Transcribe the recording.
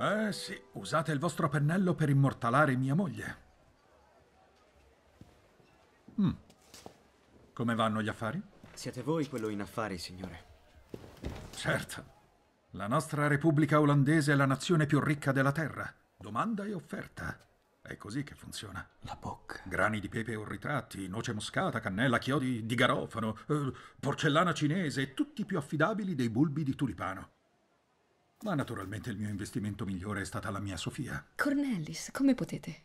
Eh sì, usate il vostro pennello per immortalare mia moglie. Mm. Come vanno gli affari? Siete voi quello in affari, signore. Certo. La nostra Repubblica Olandese è la nazione più ricca della Terra. Domanda e offerta. È così che funziona. La bocca. Grani di pepe o ritratti, noce moscata, cannella, chiodi di garofano, eh, porcellana cinese e tutti più affidabili dei bulbi di tulipano. Ma naturalmente il mio investimento migliore è stata la mia Sofia. Cornelis, come potete?